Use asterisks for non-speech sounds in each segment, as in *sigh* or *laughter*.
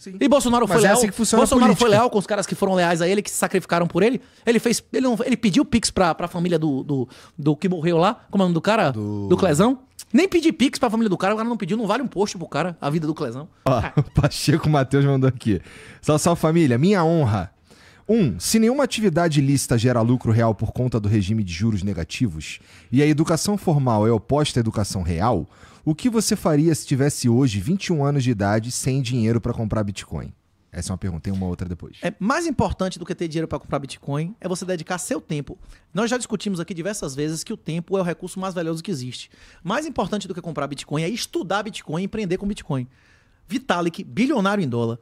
Sim. E Bolsonaro Mas foi é leal. Assim que Bolsonaro foi leal com os caras que foram leais a ele, que se sacrificaram por ele. Ele fez. Ele, não, ele pediu pix pra, pra família do, do, do que morreu lá. Como é o nome do cara? Do, do Clezão. Nem pedir pix pra família do cara, o cara não pediu, não vale um post pro cara, a vida do Clezão. Ó, o *laughs* Pacheco Matheus mandou aqui. Salve, salve família, minha honra. Um, se nenhuma atividade ilícita gera lucro real por conta do regime de juros negativos e a educação formal é oposta à educação real, o que você faria se tivesse hoje 21 anos de idade sem dinheiro para comprar Bitcoin? Essa é uma pergunta, tem uma outra depois. É mais importante do que ter dinheiro para comprar Bitcoin é você dedicar seu tempo. Nós já discutimos aqui diversas vezes que o tempo é o recurso mais valioso que existe. Mais importante do que comprar Bitcoin é estudar Bitcoin e empreender com Bitcoin. Vitalik, bilionário em dólar,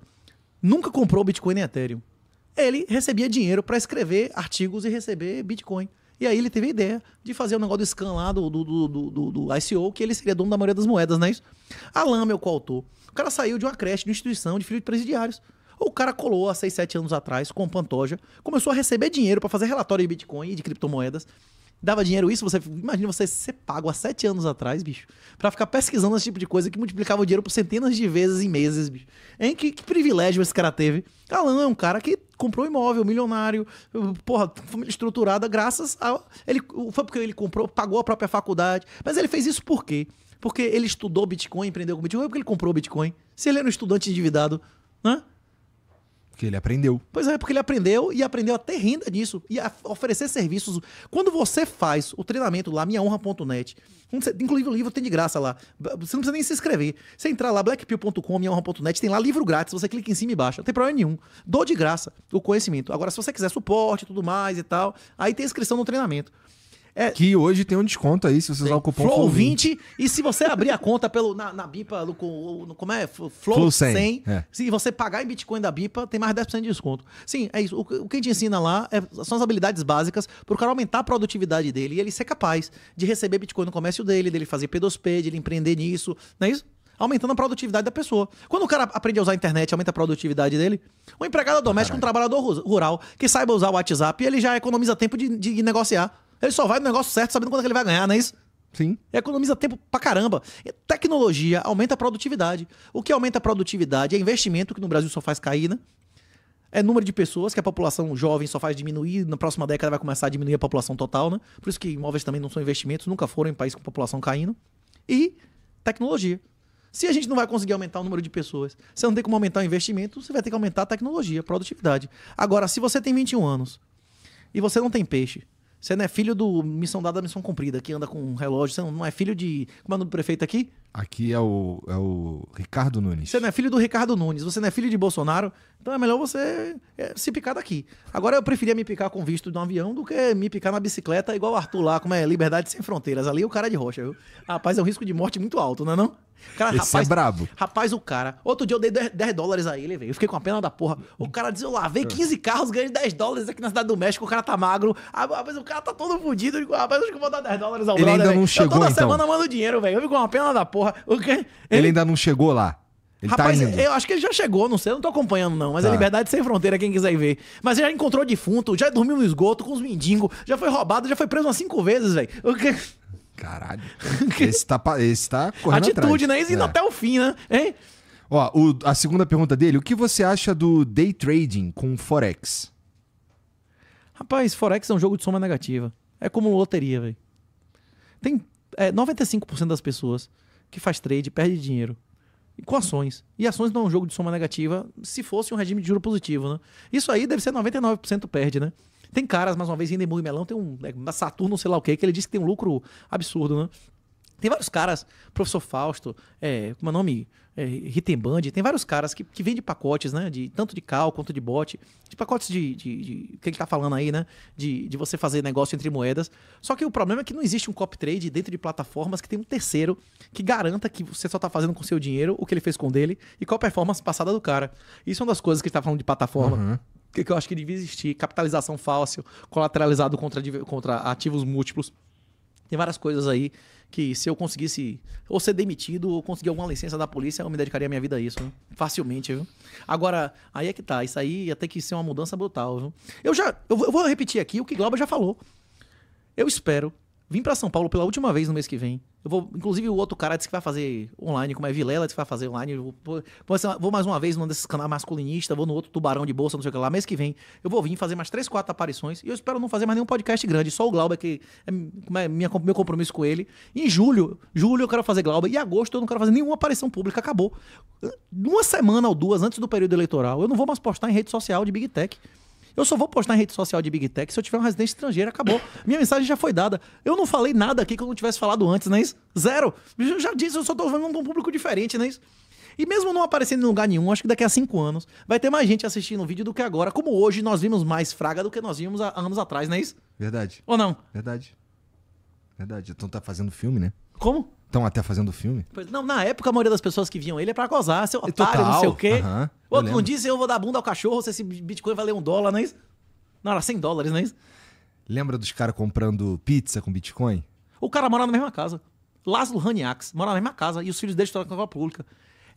nunca comprou Bitcoin nem Ethereum ele recebia dinheiro para escrever artigos e receber Bitcoin. E aí ele teve a ideia de fazer o um negócio do scan lá do, do, do, do, do ICO, que ele seria dono da maioria das moedas, né? isso? É Alain, meu coautor, o cara saiu de uma creche, de uma instituição, de filho de presidiários. O cara colou há 6, 7 anos atrás com Pantoja, começou a receber dinheiro para fazer relatório de Bitcoin e de criptomoedas. Dava dinheiro isso, você imagina você ser pago há 7 anos atrás, bicho, para ficar pesquisando esse tipo de coisa que multiplicava o dinheiro por centenas de vezes em meses, bicho. Hein? Que, que privilégio esse cara teve. Alan é um cara que comprou um imóvel, milionário, porra, família estruturada, graças a. Ele, foi porque ele comprou, pagou a própria faculdade. Mas ele fez isso por quê? Porque ele estudou Bitcoin, empreendeu com Bitcoin, ou é porque ele comprou Bitcoin. Se ele era um estudante endividado, né? Porque ele aprendeu. Pois é, porque ele aprendeu e aprendeu até renda disso e a oferecer serviços. Quando você faz o treinamento lá, minhaonra.net, inclusive o livro tem de graça lá. Você não precisa nem se inscrever. Você entrar lá, blackpill.com, minhaonra.net, tem lá livro grátis. Você clica em cima e baixa. Não tem problema nenhum. Dou de graça o conhecimento. Agora, se você quiser suporte e tudo mais e tal, aí tem inscrição no treinamento. É... Que hoje tem um desconto aí, se você usar o cupom Flow20. 20, e se você abrir a conta pelo, na, na BIPA, no, como é? Flow100. Flow 100, 100 é. Se você pagar em Bitcoin da BIPA, tem mais 10% de desconto. Sim, é isso. O, o que a gente ensina lá é, são as habilidades básicas para o cara aumentar a produtividade dele e ele ser capaz de receber Bitcoin no comércio dele, dele fazer P2P, de ele empreender nisso. Não é isso? aumentando a produtividade da pessoa. Quando o cara aprende a usar a internet, aumenta a produtividade dele. Um empregado doméstico, Caralho. um trabalhador rural, que saiba usar o WhatsApp, ele já economiza tempo de, de negociar. Ele só vai no negócio certo sabendo quanto é que ele vai ganhar, não é isso? Sim. E economiza tempo pra caramba. E tecnologia aumenta a produtividade. O que aumenta a produtividade é investimento, que no Brasil só faz cair, né? É número de pessoas que a população jovem só faz diminuir, na próxima década vai começar a diminuir a população total, né? Por isso que imóveis também não são investimentos, nunca foram em país com população caindo. E tecnologia. Se a gente não vai conseguir aumentar o número de pessoas, você não tem como aumentar o investimento, você vai ter que aumentar a tecnologia, a produtividade. Agora, se você tem 21 anos e você não tem peixe, você não é filho do Missão Dada, Missão Cumprida, que anda com um relógio. Você não é filho de. Como é o nome do prefeito aqui? Aqui é o, é o Ricardo Nunes. Você não é filho do Ricardo Nunes, você não é filho de Bolsonaro, então é melhor você é, se picar daqui. Agora eu preferia me picar com visto de um avião do que me picar na bicicleta igual o Arthur lá, como é Liberdade Sem Fronteiras. Ali é o cara é de rocha, viu? Rapaz, é um risco de morte muito alto, não é não? Cara, Esse é rapaz, é brabo. Rapaz, o cara. Outro dia eu dei 10 dólares a ele, velho. Eu fiquei com a pena da porra. O cara diz: Eu lavei 15 carros, ganhei 10 dólares aqui na Cidade do México. O cara tá magro. Ah, rapaz, o cara tá todo fodido. Eu digo: Rapaz, acho que eu vou dar 10 dólares ao ele brother. Ainda não véio. chegou, eu toda então. semana mando dinheiro, velho. Eu fico com a pena da porra porra. Ele... ele ainda não chegou lá. Ele tá Rapaz, tá eu acho que ele já chegou, não sei, eu não tô acompanhando não, mas é tá. é Liberdade Sem Fronteira, quem quiser ver. Mas ele já encontrou defunto, já dormiu no esgoto com os mendigos, já foi roubado, já foi preso umas cinco vezes, velho. Caralho. *laughs* esse, tá, esse tá correndo Atitude, atrás. né? Esse é. indo até o fim, né? Hein? Ó, o, a segunda pergunta dele, o que você acha do day trading com Forex? Rapaz, Forex é um jogo de soma negativa. É como loteria, velho. Tem é, 95% das pessoas que faz trade, perde dinheiro. E com ações. E ações não é um jogo de soma negativa, se fosse um regime de juro positivo, né? Isso aí deve ser 99% perde, né? Tem caras, mais uma vez, em e Melão, tem um da né, Saturno, sei lá o que, que ele disse que tem um lucro absurdo, né? Tem vários caras, professor Fausto, é, como é o nome? é, Ritemband, tem vários caras que, que vendem pacotes, né? De, tanto de cal quanto de bot. De pacotes de. de, de o que ele tá falando aí, né? De, de você fazer negócio entre moedas. Só que o problema é que não existe um copy trade dentro de plataformas que tem um terceiro que garanta que você só tá fazendo com seu dinheiro o que ele fez com dele e qual a performance passada do cara. Isso é uma das coisas que ele tá falando de plataforma. Uhum que eu acho que devia existir, capitalização fácil, colateralizado contra, contra ativos múltiplos. Tem várias coisas aí que se eu conseguisse ou ser demitido ou conseguir alguma licença da polícia, eu me dedicaria a minha vida a isso, viu? facilmente, viu? Agora, aí é que tá, isso aí ia ter que ser uma mudança brutal, viu? Eu já eu vou repetir aqui o que Glauber já falou. Eu espero Vim para São Paulo pela última vez no mês que vem. Eu vou, inclusive, o outro cara disse que vai fazer online, como é Vilela, disse que vai fazer online. vou, vou mais uma vez num desses canais masculinistas, vou no outro Tubarão de Bolsa, não sei o que lá. Mês que vem eu vou vir fazer mais três, quatro aparições e eu espero não fazer mais nenhum podcast grande, só o Glauber, que é, é minha, meu compromisso com ele. Em julho, julho eu quero fazer Glauber e agosto eu não quero fazer nenhuma aparição pública, acabou. Uma semana ou duas antes do período eleitoral, eu não vou mais postar em rede social de Big Tech. Eu só vou postar em rede social de Big Tech se eu tiver um residente estrangeiro. Acabou. Minha mensagem já foi dada. Eu não falei nada aqui que eu não tivesse falado antes, não é isso? Zero. Eu já disse, eu só tô falando um público diferente, não é isso? E mesmo não aparecendo em lugar nenhum, acho que daqui a cinco anos vai ter mais gente assistindo o vídeo do que agora. Como hoje nós vimos mais Fraga do que nós vimos há anos atrás, não é isso? Verdade. Ou não? Verdade. Verdade. Então tá fazendo filme, né? Como? Estão até fazendo filme? Pois, não, na época a maioria das pessoas que viam ele é pra gozar, seu otário, Total. não sei o quê. Outro não disse eu vou dar bunda ao cachorro se esse Bitcoin valer um dólar, não é isso? Não, era 100 dólares, não é isso? Lembra dos caras comprando pizza com Bitcoin? O cara mora na mesma casa. Lázaro Haniax mora na mesma casa e os filhos dele estão na escola pública.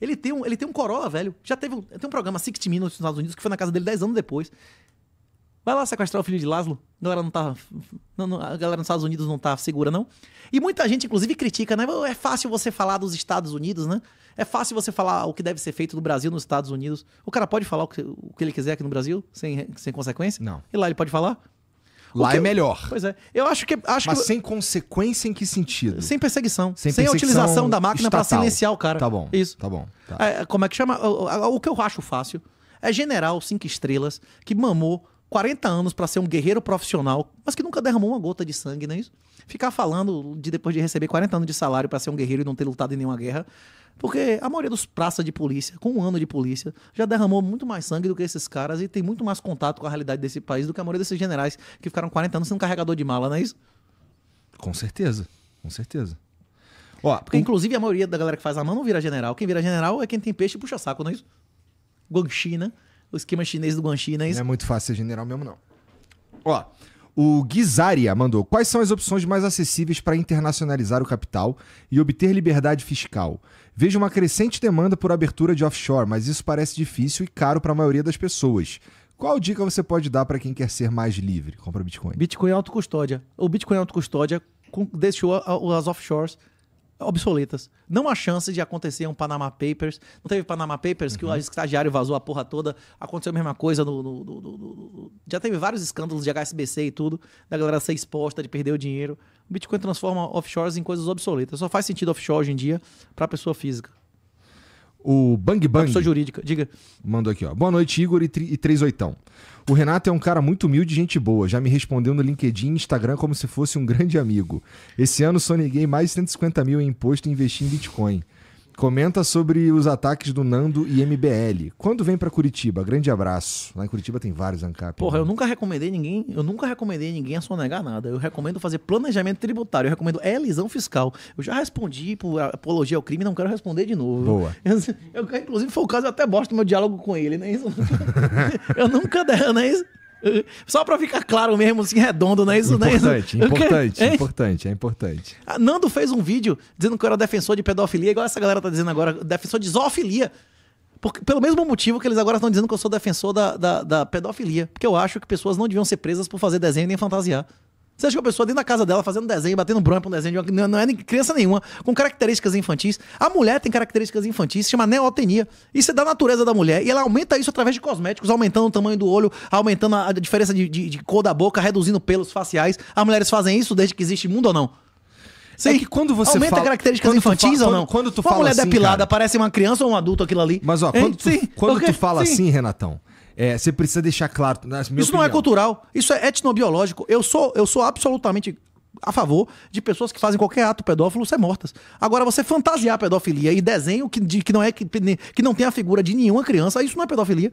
Ele tem, um, ele tem um Corolla, velho. Já teve um, tem um programa Six Minutes nos Estados Unidos que foi na casa dele 10 anos depois. Vai lá sequestrar o filho de Laszlo. A galera não tá. Não, não, a galera nos Estados Unidos não tá segura, não. E muita gente, inclusive, critica, né? É fácil você falar dos Estados Unidos, né? É fácil você falar o que deve ser feito no Brasil, nos Estados Unidos. O cara pode falar o que, o que ele quiser aqui no Brasil, sem, sem consequência? Não. E lá ele pode falar? Lá é melhor. Pois é. Eu acho que. Acho Mas que, sem consequência em que sentido? Sem perseguição. Sem, sem perseguição a utilização da máquina para silenciar o cara. Tá bom. Isso. Tá bom. Tá. É, como é que chama? O, o que eu acho fácil é general cinco estrelas que mamou 40 anos para ser um guerreiro profissional, mas que nunca derramou uma gota de sangue, não é isso? Ficar falando de depois de receber 40 anos de salário para ser um guerreiro e não ter lutado em nenhuma guerra, porque a maioria dos praças de polícia, com um ano de polícia, já derramou muito mais sangue do que esses caras e tem muito mais contato com a realidade desse país do que a maioria desses generais que ficaram 40 anos sendo carregador de mala, não é isso? Com certeza, com certeza. Ó, Porque, um... inclusive, a maioria da galera que faz a mão não vira general. Quem vira general é quem tem peixe e puxa saco, não é isso? Guangxi, né? o esquema chinês do Guanxi, não é isso? Não é muito fácil ser general mesmo, não. Ó, o Guizaria mandou: Quais são as opções mais acessíveis para internacionalizar o capital e obter liberdade fiscal? Vejo uma crescente demanda por abertura de offshore, mas isso parece difícil e caro para a maioria das pessoas. Qual dica você pode dar para quem quer ser mais livre? Compra Bitcoin. Bitcoin é autocustódia. O Bitcoin é autocustódia deixou as offshores obsoletas. Não há chance de acontecer um Panama Papers. Não teve Panama Papers uhum. que o uhum. estagiário vazou a porra toda. Aconteceu a mesma coisa no, no, no, no, Já teve vários escândalos de HSBC e tudo, da galera ser exposta, de perder o dinheiro. O Bitcoin transforma offshores em coisas obsoletas. Só faz sentido offshore hoje em dia para pessoa física. O Bang Bang. Pessoa jurídica, diga. Mandou aqui, ó. Boa noite, Igor e, e Três Oitão. O Renato é um cara muito humilde e gente boa. Já me respondeu no LinkedIn e Instagram como se fosse um grande amigo. Esse ano soneguei mais de 150 mil em imposto e investi em Bitcoin. Comenta sobre os ataques do Nando e MBL. Quando vem para Curitiba? Grande abraço. Lá em Curitiba tem vários ANCAP. Porra, né? eu nunca recomendei ninguém, eu nunca recomendei ninguém a sonegar nada. Eu recomendo fazer planejamento tributário, eu recomendo elisão fiscal. Eu já respondi por apologia ao crime, não quero responder de novo. Boa. *laughs* Eu, eu inclusive foi o caso, eu até bosto meu diálogo com ele, né? *laughs* eu nunca, eu né? Isso, só para ficar claro mesmo, assim, redondo, não é isso? É é importante, é importante, é? importante, é importante. A Nando fez um vídeo dizendo que eu era defensor de pedofilia, igual essa galera tá dizendo agora, defensor de zoofilia. Porque, pelo mesmo motivo que eles agora estão dizendo que eu sou defensor da, da, da pedofilia. Porque eu acho que pessoas não deviam ser presas por fazer desenho nem fantasiar. Você acha que a pessoa dentro da casa dela, fazendo desenho, batendo bronha pra um desenho, de uma, não é nem criança nenhuma, com características infantis. A mulher tem características infantis, se chama neotenia. Isso é da natureza da mulher. E ela aumenta isso através de cosméticos, aumentando o tamanho do olho, aumentando a diferença de, de, de cor da boca, reduzindo pelos faciais. As mulheres fazem isso desde que existe mundo ou não? É que quando você aumenta fala, características infantis fala, ou não? Quando, quando tu uma fala mulher assim, depilada cara, parece uma criança ou um adulto aquilo ali. Mas ó, quando, tu, sim, quando tu fala sim. assim, Renatão, é, você precisa deixar claro. Isso opinião. não é cultural, isso é etnobiológico. Eu sou, eu sou absolutamente a favor de pessoas que fazem qualquer ato pedófilo ser mortas. Agora, você fantasiar pedofilia e desenho que, de, que não é que, que não tem a figura de nenhuma criança, isso não é pedofilia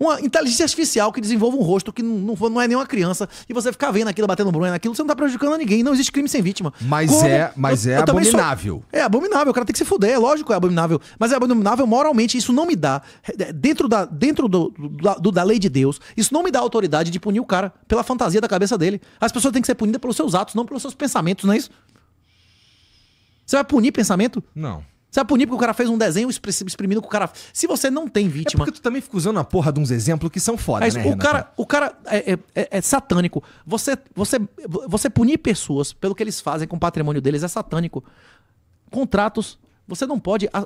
uma inteligência artificial que desenvolva um rosto que não, não é nenhuma criança e você ficar vendo aquilo, batendo bronha naquilo, você não tá prejudicando ninguém. Não existe crime sem vítima. Mas Como? é, mas eu, é eu abominável. Sou... é abominável. O cara tem que se fuder, é lógico, é abominável. Mas é abominável moralmente. Isso não me dá, é, dentro da, dentro do, do, da lei de Deus, isso não me dá autoridade de punir o cara pela fantasia da cabeça dele. As pessoas têm que ser punidas pelos seus atos, não pelos seus pensamentos, não é isso? Você vai punir pensamento? Não. Você vai punir porque o cara fez um desenho exprimindo que o cara. Se você não tem é vítima. É porque tu também fica usando a porra de uns exemplos que são foda, né? O cara, o cara é, é, é, é, satânico. Você, você, você punir pessoas pelo que eles fazem com o patrimônio deles é satânico. Contratos. Você não pode. A,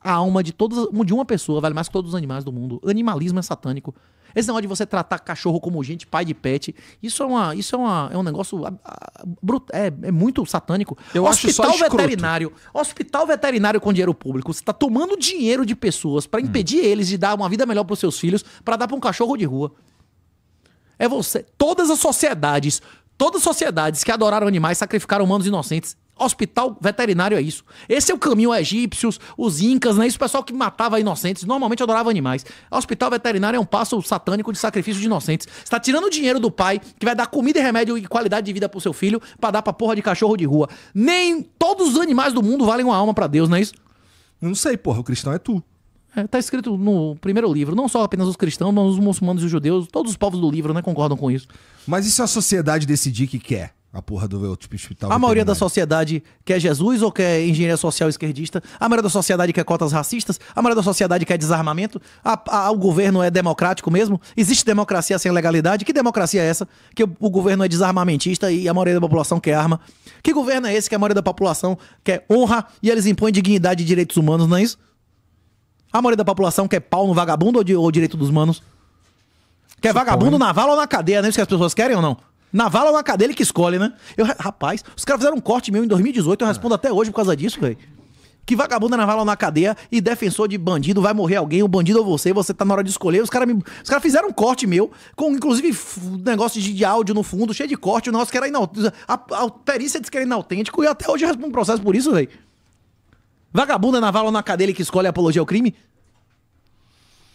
a alma de, todas, de uma pessoa vale mais que todos os animais do mundo. Animalismo é satânico. Esse negócio de você tratar cachorro como gente, pai de pet, isso é, uma, isso é, uma, é um negócio a, ah, a, ah, bruto, é, é, muito satânico. Eu hospital acho só veterinário, escroto. hospital veterinário com dinheiro público, você tá tomando dinheiro de pessoas para hum. impedir hum. eles de dar uma vida melhor para os seus filhos, para dar para um cachorro de rua. É você. Todas as sociedades, todas as sociedades que adoraram animais sacrificaram humanos inocentes. Hospital veterinário é isso. Esse é o caminho egípcios, os incas, né? Isso o pessoal que matava inocentes, normalmente adorava animais. Hospital veterinário é um passo satânico de sacrifício de inocentes. Você tá tirando o dinheiro do pai, que vai dar comida e remédio e qualidade de vida pro seu filho, para dar pra porra de cachorro de rua. Nem todos os animais do mundo valem uma alma para Deus, não é isso? Não sei, porra, o cristão é tu. É, tá escrito no primeiro livro, não só apenas os cristãos, mas os muçulmanos e os judeus, todos os povos do livro, né, concordam com isso. Mas e se a sociedade decidir que quer? a porra do hospital. A maioria da sociedade quer Jesus ou quer engenharia social esquerdista? A maioria da sociedade quer cotas racistas? A maioria da sociedade quer desarmamento? A, a, o governo é democrático mesmo? Existe democracia sem legalidade? Que democracia é essa? Que o, o, governo é desarmamentista e a maioria da população quer arma? Que governo é esse que a maioria da população quer honra e eles impõem dignidade e direitos humanos, não é isso? A maioria da população quer pau no vagabundo ou, de, ou direito dos manos? Quer Suponho. vagabundo na vala ou na cadeia? Não é isso que as pessoas querem ou não? Navala é uma ele que escolhe, né? Eu, rapaz, os caras fizeram um corte meu em 2018, eu respondo ah. até hoje por causa disso, velho. Que vagabunda é navala na cadeia e defensor de bandido, vai morrer alguém, o bandido ou você, você tá na hora de escolher. Os caras os cara fizeram um corte meu, com inclusive negócio de, de áudio no fundo, cheio de corte, o nosso que era inautêntico. A, a, perícia disse que era inautêntico e até hoje eu respondo um processo por isso, velho. Vagabunda é navala na cadeia ele que escolhe a apologia ao crime?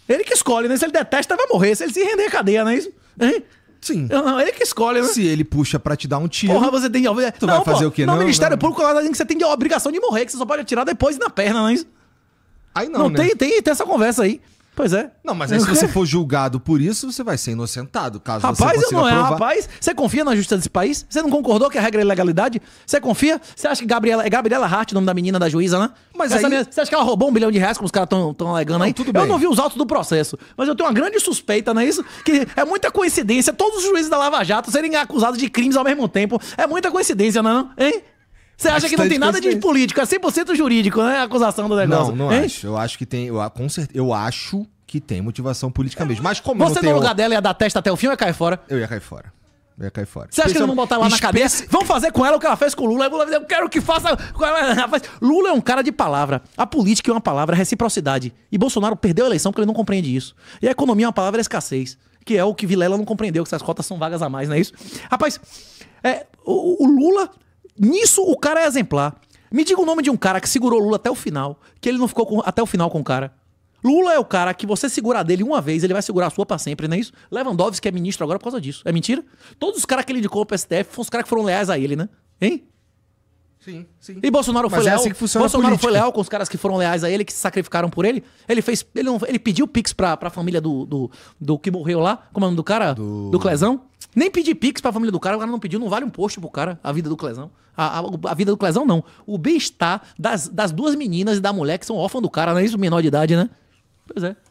Ele que escolhe, né? Se ele detesta, vai morrer. Se ele se render à cadeia, não é isso? Hein? Sim. Não, é, é ele que escolhe, né? Se ele puxa pra te dar um tiro. Porra, você tem. que. Tu não, vai fazer pô, o quê, não? No Ministério não. Público lá que você tem a obrigação de morrer, que você só pode atirar depois na perna, não é isso? Aí não. Não, né? tem, tem, tem essa conversa aí. Pois é. Não, mas aí se você for julgado por isso, você vai ser inocentado, caso rapaz, você não é, provar. Rapaz, você confia na justiça desse país? Você não concordou que a regra é legalidade? Você confia? Você acha que Gabriela, é Gabriela Hart, o nome da menina da juíza, né? Mas Essa aí... Menina, você acha que ela roubou um bilhão de reais, como os caras estão alegando aí? Tudo bem. Eu não vi os autos do processo, mas eu tenho uma grande suspeita, não é isso? Que é muita coincidência todos os juízes da Lava Jato serem acusados de crimes ao mesmo tempo. É muita coincidência, não é? Hein? Você acha que não tem nada de político, é 100% jurídico, né? A acusação do negócio. Não, não hein? acho. Eu acho que tem. Eu, com certeza, eu acho que tem motivação política mesmo. Mas como Você no lugar dela ia dar testa até o fim ou ia cair fora? Eu ia cair fora. Eu ia cair fora. Você acha que eles vão botar lá na cabeça? Vão fazer com ela o que ela fez com o Lula. Lula eu quero que faça. *laughs* Lula é um cara de palavra. A política é uma palavra, reciprocidade. E Bolsonaro perdeu a eleição porque ele não compreende isso. E a economia é uma palavra escassez. Que é o que Vilela não compreendeu, que essas cotas são vagas a mais, não é isso? Rapaz, é, o, o Lula nisso o cara é exemplar. Me diga o nome de um cara que segurou Lula até o final, que ele não ficou com, até o final com o cara. Lula é o cara que você segurar dele uma vez, ele vai segurar a sua para sempre, não é isso? Lewandowski é ministro agora por causa disso. É mentira? Todos os caras que ele indicou pro STF foram os caras que foram leais a ele, né? Hein? Sim, sim. E Bolsonaro Mas foi é leal. Assim Bolsonaro foi leal com os caras que foram leais a ele, que se sacrificaram por ele. Ele fez. Ele, não, ele pediu Pix pra, pra família do, do, do que morreu lá. Como é o nome do cara? Do, do Clezão. Nem pedir pix pra família do cara, o cara não pediu, não vale um posto pro cara, a vida do Clezão. A, a, a vida do Clezão não. O bem-estar das, das duas meninas e da mulher que são órfãs do cara, não é isso? Menor de idade, né? Pois é.